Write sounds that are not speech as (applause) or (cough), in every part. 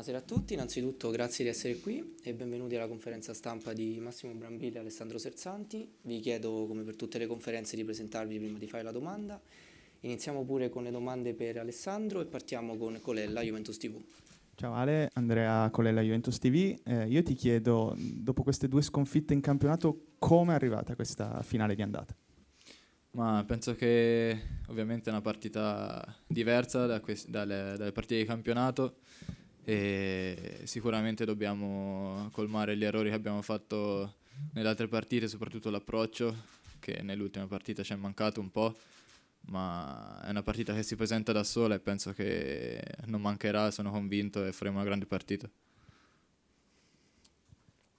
Buonasera a tutti, innanzitutto grazie di essere qui e benvenuti alla conferenza stampa di Massimo Brambilla e Alessandro Sersanti. Vi chiedo, come per tutte le conferenze, di presentarvi prima di fare la domanda. Iniziamo pure con le domande per Alessandro e partiamo con Colella, Juventus TV. Ciao Ale, Andrea Colella, Juventus TV. Eh, io ti chiedo, dopo queste due sconfitte in campionato, come è arrivata questa finale di andata? Ma penso che ovviamente è una partita diversa da dalle, dalle partite di campionato e sicuramente dobbiamo colmare gli errori che abbiamo fatto nelle altre partite, soprattutto l'approccio che nell'ultima partita ci è mancato un po', ma è una partita che si presenta da sola e penso che non mancherà, sono convinto e faremo una grande partita.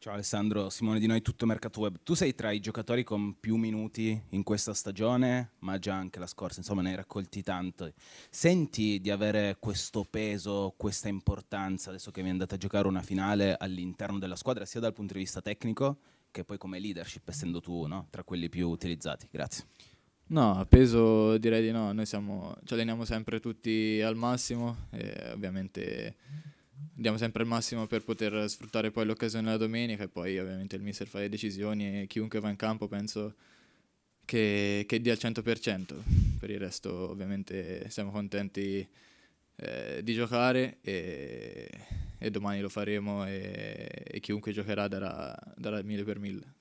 Ciao Alessandro, Simone di Noi, tutto Mercato Web. Tu sei tra i giocatori con più minuti in questa stagione, ma già anche la scorsa, insomma ne hai raccolti tanto. Senti di avere questo peso, questa importanza, adesso che vi andata a giocare una finale all'interno della squadra, sia dal punto di vista tecnico che poi come leadership, essendo tu no? tra quelli più utilizzati? Grazie. No, peso direi di no, noi siamo, ci alleniamo sempre tutti al massimo e ovviamente diamo sempre il massimo per poter sfruttare poi l'occasione la domenica e poi ovviamente il mister fa le decisioni e chiunque va in campo penso che, che dia il 100%. Per il resto ovviamente siamo contenti eh, di giocare e, e, domani lo faremo e, e chiunque giocherà darà, darà mille per mille.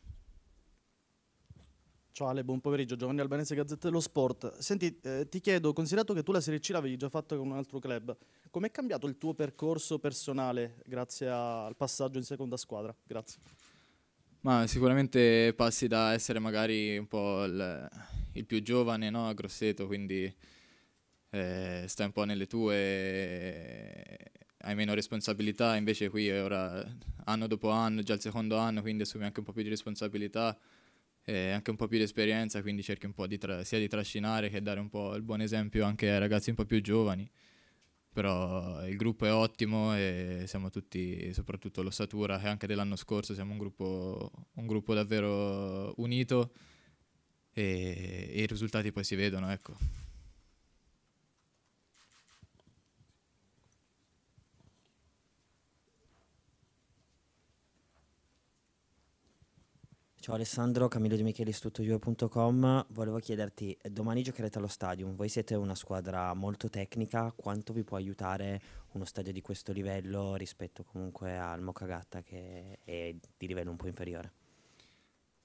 Ciao Ale, buon pomeriggio. Giovanni Albanese, Gazzetta dello Sport. Senti, eh, ti chiedo, considerato che tu la Serie C l'avevi già fatta con un altro club, com'è cambiato il tuo percorso personale grazie al passaggio in seconda squadra? Grazie. Ma sicuramente passi da essere magari un po' il, il più giovane, no? A Grosseto, quindi eh, stai un po' nelle tue, hai meno responsabilità, invece qui ora anno dopo anno, già il secondo anno, quindi assumi anche un po' più di responsabilità e eh, anche un po' più di esperienza, quindi cerchi un po' di tra- sia di trascinare che dare un po' il buon esempio anche ai ragazzi un po' più giovani. Però il gruppo è ottimo e siamo tutti, soprattutto l'ossatura che anche dell'anno scorso, siamo un gruppo, un gruppo davvero unito e, e i risultati poi si vedono, ecco. Ciao Alessandro, Camillo Di Micheli, studioue.com. Volevo chiederti, domani giocherete allo stadium, voi siete una squadra molto tecnica, quanto vi può aiutare uno stadio di questo livello rispetto comunque al Mocagatta che è di livello un po' inferiore?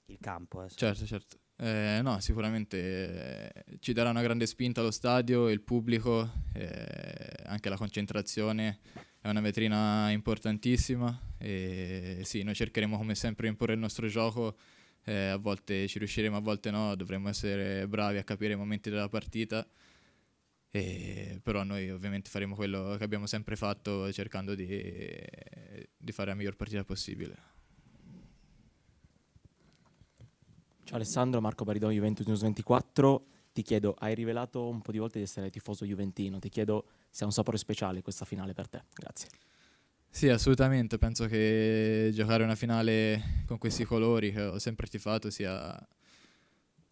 Il campo, eh. Certo, certo. Eh, no, sicuramente eh, ci darà una grande spinta lo stadio, il pubblico, eh, anche la concentrazione è una vetrina importantissima e sì, noi cercheremo come sempre di imporre il nostro gioco, eh, a volte ci riusciremo, a volte no, dovremo essere bravi a capire i momenti della partita, però noi ovviamente faremo quello che abbiamo sempre fatto cercando di, di fare la miglior partita possibile. Ciao Alessandro, Marco Baridon, Juventus News 24. Ti chiedo, hai rivelato un po' di volte di essere tifoso juventino, ti chiedo se ha un sapore speciale questa finale per te. Grazie. Sì, assolutamente, penso che giocare una finale con questi colori che ho sempre tifato sia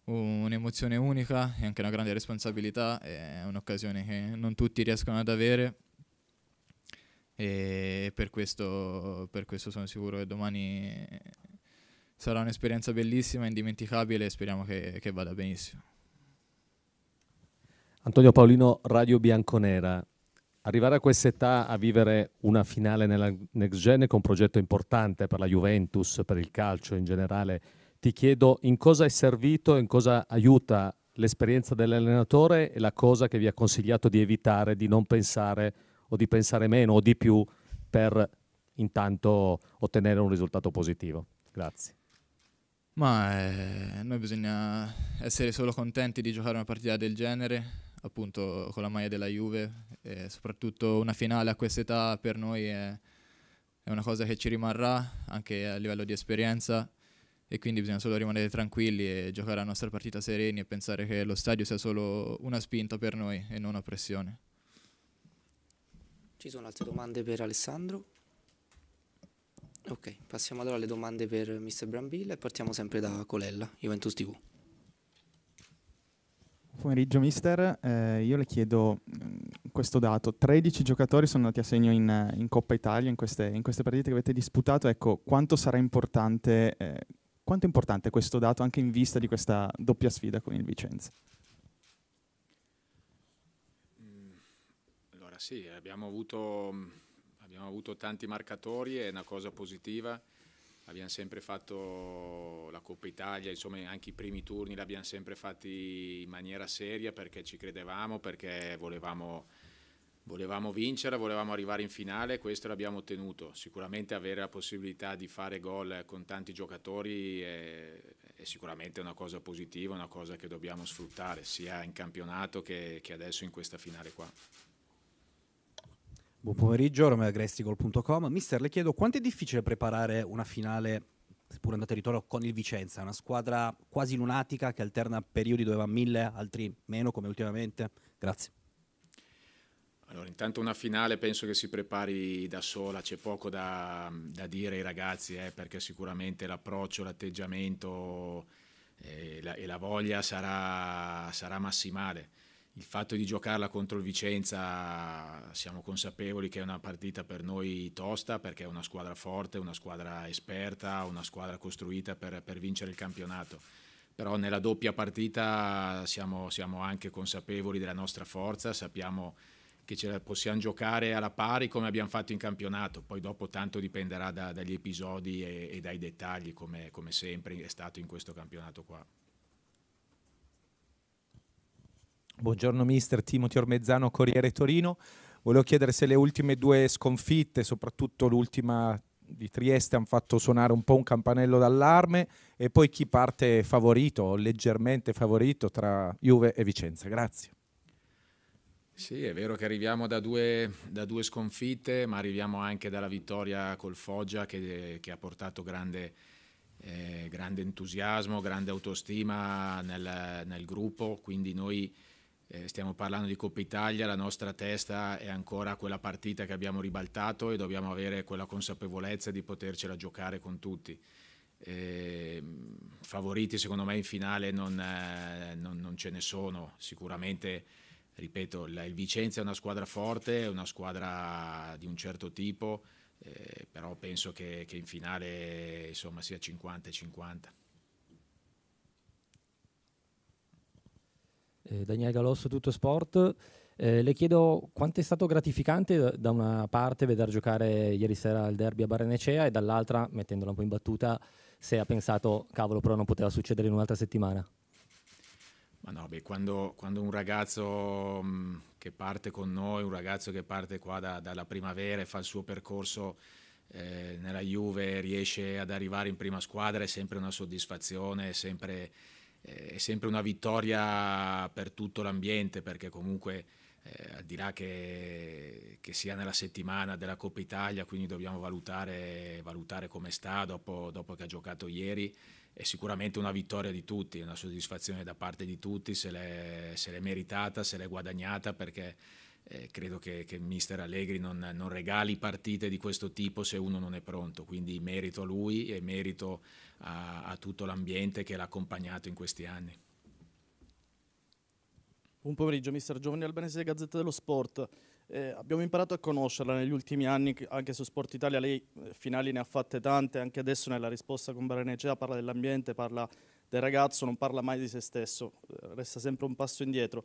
un'emozione unica e anche una grande responsabilità, è un'occasione che non tutti riescono ad avere e per questo, per questo sono sicuro che domani sarà un'esperienza bellissima, indimenticabile e speriamo che, che vada benissimo. Antonio Paolino, Radio Bianconera. Arrivare a questa età a vivere una finale nella Next Gen è un progetto importante per la Juventus, per il calcio in generale, ti chiedo in cosa è servito, in cosa aiuta l'esperienza dell'allenatore e la cosa che vi ha consigliato di evitare, di non pensare o di pensare meno o di più per intanto ottenere un risultato positivo. Grazie. Ma eh, noi bisogna essere solo contenti di giocare una partita del genere, appunto con la maglia della Juve, e soprattutto una finale a quest'età per noi è, è una cosa che ci rimarrà anche a livello di esperienza e quindi bisogna solo rimanere tranquilli e giocare la nostra partita sereni e pensare che lo stadio sia solo una spinta per noi e non una pressione. Ci sono altre domande per Alessandro? Ok, passiamo allora alle domande per Mr. Brambilla e partiamo sempre da Colella, Juventus TV. Pomeriggio mister, eh, io le chiedo mh, mm, questo dato, 13 giocatori sono andati a segno in, in Coppa Italia, in queste, in queste, partite che avete disputato, ecco quanto sarà importante, eh, quanto è importante questo dato anche in vista di questa doppia sfida con il Vicenza? Mm, allora sì, abbiamo avuto mm, abbiamo avuto tanti marcatori, è una cosa positiva, abbiamo sempre fatto la Coppa Italia, insomma anche i primi turni l'abbiamo sempre fatti in maniera seria perché ci credevamo, perché volevamo, volevamo vincere, volevamo arrivare in finale, questo l'abbiamo ottenuto. Sicuramente avere la possibilità di fare gol con tanti giocatori è, è, sicuramente una cosa positiva, una cosa che dobbiamo sfruttare sia in campionato che, che adesso in questa finale qua. Buon pomeriggio, Romeo Agresti.com. Mister, le chiedo quanto è difficile preparare una finale, seppur andata in ritorno, con il Vicenza, una squadra quasi lunatica che alterna periodi dove va mille, altri meno, come ultimamente? Grazie. Allora, intanto una finale penso che si prepari da sola, c'è poco da, da, dire ai ragazzi, eh, perché sicuramente l'approccio, l'atteggiamento eh, e, la, e la voglia sarà, sarà massimale il fatto di giocarla contro il Vicenza siamo consapevoli che è una partita per noi tosta perché è una squadra forte, una squadra esperta, una squadra costruita per, per vincere il campionato. Però nella doppia partita siamo, siamo, anche consapevoli della nostra forza, sappiamo che ce la possiamo giocare alla pari come abbiamo fatto in campionato, poi dopo tanto dipenderà da, dagli episodi e, e dai dettagli come, come sempre è stato in questo campionato qua. Buongiorno mister Timothy Ormezzano, Corriere Torino. Volevo chiedere se le ultime due sconfitte, soprattutto l'ultima di Trieste, hanno fatto suonare un po' un campanello d'allarme e poi chi parte favorito o leggermente favorito tra Juve e Vicenza. Grazie. Sì, è vero che arriviamo da due, da due sconfitte, ma arriviamo anche dalla vittoria col Foggia che, che ha portato grande, eh, grande, entusiasmo, grande autostima nel, nel gruppo, quindi noi eh, stiamo parlando di Coppa Italia, la nostra testa è ancora quella partita che abbiamo ribaltato e dobbiamo avere quella consapevolezza di potercela giocare con tutti. Eh, favoriti secondo me in finale non, eh, non, non ce ne sono, sicuramente ripeto, la, il Vicenza è una squadra forte, è una squadra di un certo tipo, eh, però penso che, che in finale insomma, sia 50-50. eh, Daniele Galosso, Tutto Sport. Eh, le chiedo quanto è stato gratificante da una parte vedere giocare ieri sera il derby a Barrenecea e dall'altra, mettendola un po' in battuta, se ha pensato, cavolo, però non poteva succedere in un'altra settimana. Ma no, beh, quando, quando, un ragazzo mh, mm, che parte con noi, un ragazzo che parte qua da, dalla primavera e fa il suo percorso eh, nella Juve, riesce ad arrivare in prima squadra, è sempre una soddisfazione, è sempre è sempre una vittoria per tutto l'ambiente perché comunque eh, al di là che, che, sia nella settimana della Coppa Italia, quindi dobbiamo valutare, valutare come sta dopo, dopo, che ha giocato ieri, è sicuramente una vittoria di tutti, una soddisfazione da parte di tutti, se l'è, meritata, se l'è guadagnata perché eh, credo che, che mister Allegri non, non, regali partite di questo tipo se uno non è pronto, quindi merito a lui e merito a, a tutto l'ambiente che l'ha accompagnato in questi anni. Buon pomeriggio, mister Giovanni Albanese, Gazzetta dello Sport. Eh, abbiamo imparato a conoscerla negli ultimi anni, anche su Sport Italia lei eh, finali ne ha fatte tante, anche adesso nella risposta con Baranecea parla dell'ambiente, parla del ragazzo, non parla mai di se stesso, eh, resta sempre un passo indietro.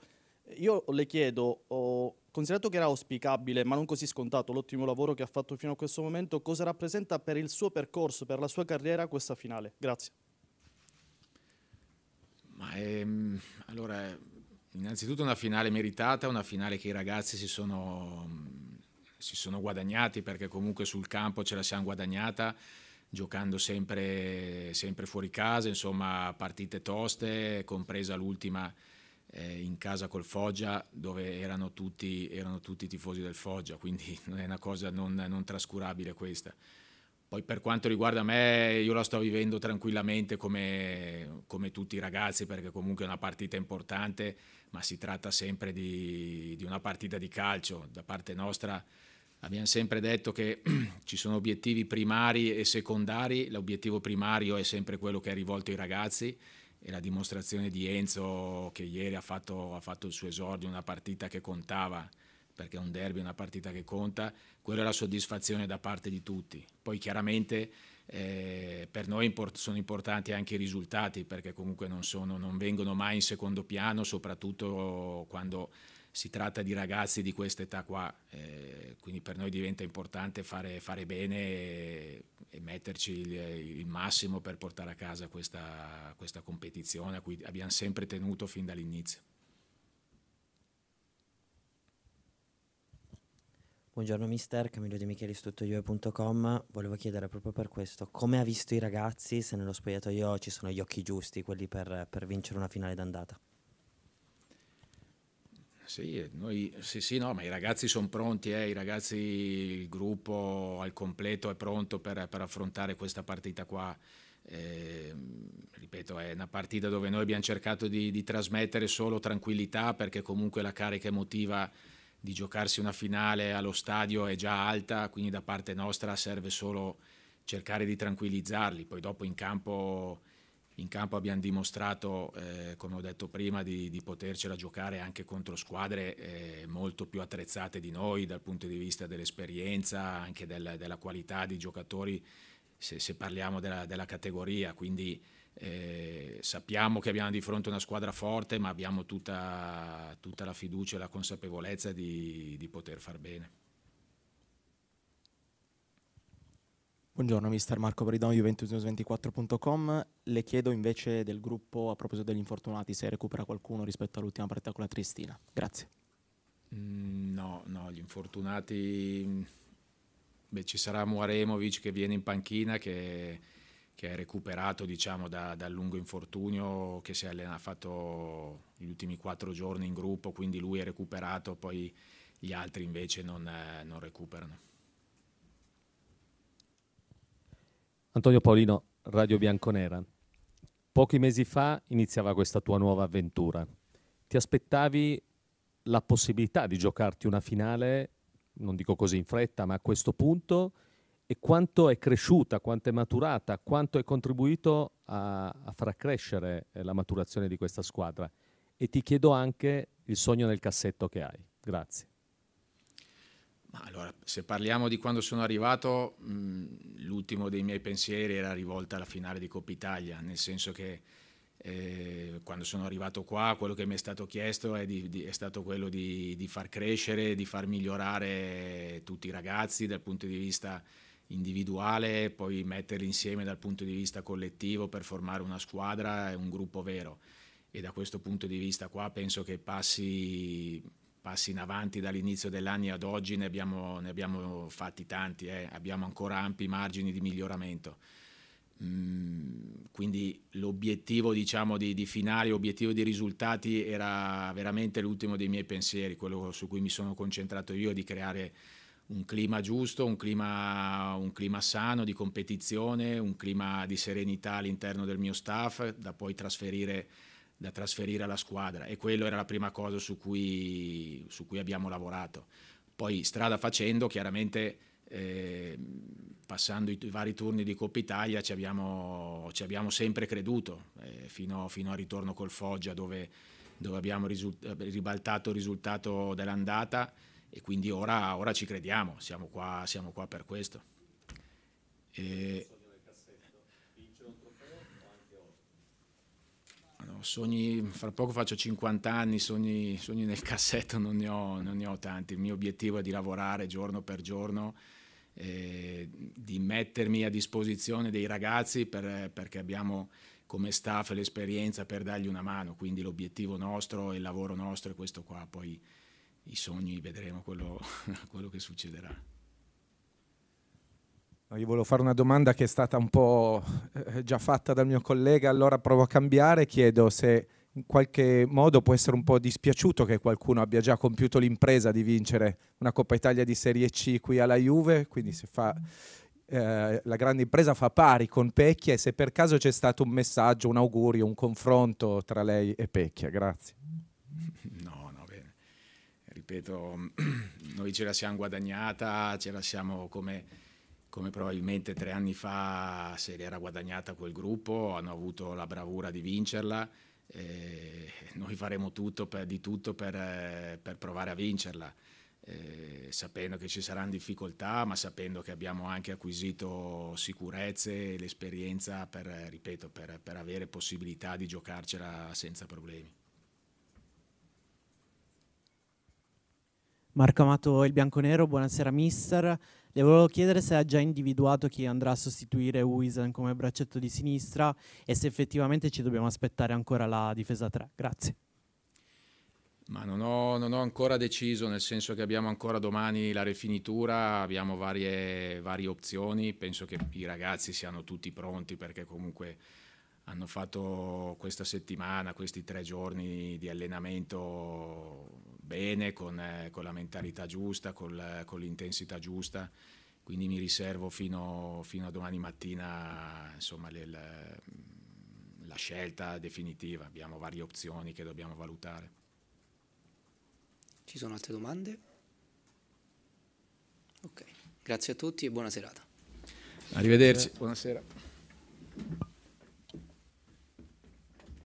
Io le chiedo, oh, considerato che era auspicabile, ma non così scontato, l'ottimo lavoro che ha fatto fino a questo momento, cosa rappresenta per il suo percorso, per la sua carriera questa finale? Grazie. Ma è, ehm, allora, innanzitutto una finale meritata, una finale che i ragazzi si sono, si sono guadagnati perché comunque sul campo ce la siamo guadagnata giocando sempre, sempre fuori casa, insomma partite toste, compresa l'ultima eh, in casa col Foggia dove erano tutti, erano tutti, tifosi del Foggia, quindi (laughs) non è una cosa non, non trascurabile questa. Poi per quanto riguarda me, io la sto vivendo tranquillamente come, come, tutti i ragazzi, perché comunque è una partita importante, ma si tratta sempre di, di, una partita di calcio. Da parte nostra abbiamo sempre detto che (clears throat) ci sono obiettivi primari e secondari, l'obiettivo primario è sempre quello che è rivolto ai ragazzi e la dimostrazione di Enzo che ieri ha fatto, ha fatto il suo esordio, una partita che contava, perché un derby è una partita che conta, quella è la soddisfazione da parte di tutti. Poi chiaramente eh, per noi import sono importanti anche i risultati, perché comunque non, sono, non vengono mai in secondo piano, soprattutto quando si tratta di ragazzi di questa età qua, eh, quindi per noi diventa importante fare, fare bene e, e metterci il, il, massimo per portare a casa questa, questa competizione a cui abbiamo sempre tenuto fin dall'inizio. Buongiorno mister, Camillo De Micheli stuttogioe.com, volevo chiedere proprio per questo, come ha visto i ragazzi se nello spogliatoio ci sono gli occhi giusti, quelli per, per vincere una finale d'andata? Sì, noi, sì, sì, no, ma i ragazzi sono pronti, eh, i ragazzi, il gruppo al completo è pronto per, per affrontare questa partita qua. Eh, ripeto, è una partita dove noi abbiamo cercato di, di, trasmettere solo tranquillità perché comunque la carica emotiva di giocarsi una finale allo stadio è già alta, quindi da parte nostra serve solo cercare di tranquillizzarli, poi dopo in campo in campo abbiamo dimostrato, eh, come ho detto prima, di, di, potercela giocare anche contro squadre eh, molto più attrezzate di noi dal punto di vista dell'esperienza, anche del, della qualità di giocatori, se, se parliamo della, della, categoria. Quindi eh, sappiamo che abbiamo di fronte una squadra forte, ma abbiamo tutta, tutta la fiducia e la consapevolezza di, di poter far bene. Buongiorno mister Marco Bridon, juventusnews24.com. Le chiedo invece del gruppo a proposito degli infortunati se recupera qualcuno rispetto all'ultima partita con la Triestina. Grazie. Mm, no, no, gli infortunati... Mm, beh, ci sarà Muaremovic che viene in panchina che, che è recuperato diciamo, da, dal lungo infortunio che si è allenato, ha fatto gli ultimi quattro giorni in gruppo, quindi lui è recuperato, poi gli altri invece non, eh, non recuperano. Antonio Paolino, Radio Bianconera. Pochi mesi fa iniziava questa tua nuova avventura. Ti aspettavi la possibilità di giocarti una finale, non dico così in fretta, ma a questo punto, e quanto è cresciuta, quanto è maturata, quanto è contribuito a, a far crescere eh, la maturazione di questa squadra. E ti chiedo anche il sogno nel cassetto che hai. Grazie. Ma allora, se parliamo di quando sono arrivato, mm, l'ultimo dei miei pensieri era rivolto alla finale di Coppa Italia, nel senso che eh, quando sono arrivato qua quello che mi è stato chiesto è, di, di, è stato quello di, di, far crescere, di far migliorare tutti i ragazzi dal punto di vista individuale, poi metterli insieme dal punto di vista collettivo per formare una squadra e un gruppo vero. E da questo punto di vista qua penso che passi passi in avanti dall'inizio dell'anno ad oggi ne abbiamo, ne abbiamo fatti tanti, eh. abbiamo ancora ampi margini di miglioramento. Mm, quindi l'obiettivo diciamo, di, di finale, l'obiettivo di risultati era veramente l'ultimo dei miei pensieri, quello su cui mi sono concentrato io, di creare un clima giusto, un clima, un clima sano di competizione, un clima di serenità all'interno del mio staff da poi trasferire da trasferire alla squadra e quello era la prima cosa su cui, su cui abbiamo lavorato. Poi strada facendo, chiaramente eh, passando i vari turni di Coppa Italia ci abbiamo, ci abbiamo sempre creduto, eh, fino, fino, al ritorno col Foggia dove, dove abbiamo risult eh, ribaltato il risultato dell'andata e quindi ora, ora, ci crediamo, siamo qua, siamo qua per questo. E, sogni, fra poco faccio 50 anni, sogni, sogni nel cassetto non ne, ho, non ne, ho, tanti, il mio obiettivo è di lavorare giorno per giorno, eh, di mettermi a disposizione dei ragazzi per, perché abbiamo come staff l'esperienza per dargli una mano, quindi l'obiettivo nostro e il lavoro nostro è questo qua, poi i sogni vedremo quello, (laughs) quello che succederà. Io volevo fare una domanda che è stata un po' eh, già fatta dal mio collega, allora provo a cambiare, chiedo se in qualche modo può essere un po' dispiaciuto che qualcuno abbia già compiuto l'impresa di vincere una Coppa Italia di Serie C qui alla Juve, quindi se fa, eh, la grande impresa fa pari con Pecchia e se per caso c'è stato un messaggio, un augurio, un confronto tra lei e Pecchia. Grazie. No, no, bene. Ripeto, (clears throat) noi ce la siamo guadagnata, ce la siamo come come probabilmente tre anni fa se l'era guadagnata quel gruppo, hanno avuto la bravura di vincerla. noi faremo tutto per, di tutto per, eh, per provare a vincerla. Eh, sapendo che ci saranno difficoltà, ma sapendo che abbiamo anche acquisito sicurezze e l'esperienza per, eh, ripeto, per, per avere possibilità di giocarcela senza problemi. Marco Amato, il Bianconero, buonasera mister. Le volevo chiedere se ha già individuato chi andrà a sostituire Wiesen come braccetto di sinistra e se effettivamente ci dobbiamo aspettare ancora la difesa 3. Grazie. Ma non ho, non ho, ancora deciso, nel senso che abbiamo ancora domani la rifinitura, abbiamo varie, varie, opzioni, penso che i ragazzi siano tutti pronti perché comunque hanno fatto questa settimana, questi tre giorni di allenamento bene, con, eh, con la mentalità giusta, col, con l'intensità giusta, quindi mi riservo fino, fino a domani mattina insomma, le, le, la scelta definitiva, abbiamo varie opzioni che dobbiamo valutare. Ci sono altre domande? Ok, grazie a tutti e buona serata. Arrivederci, buonasera.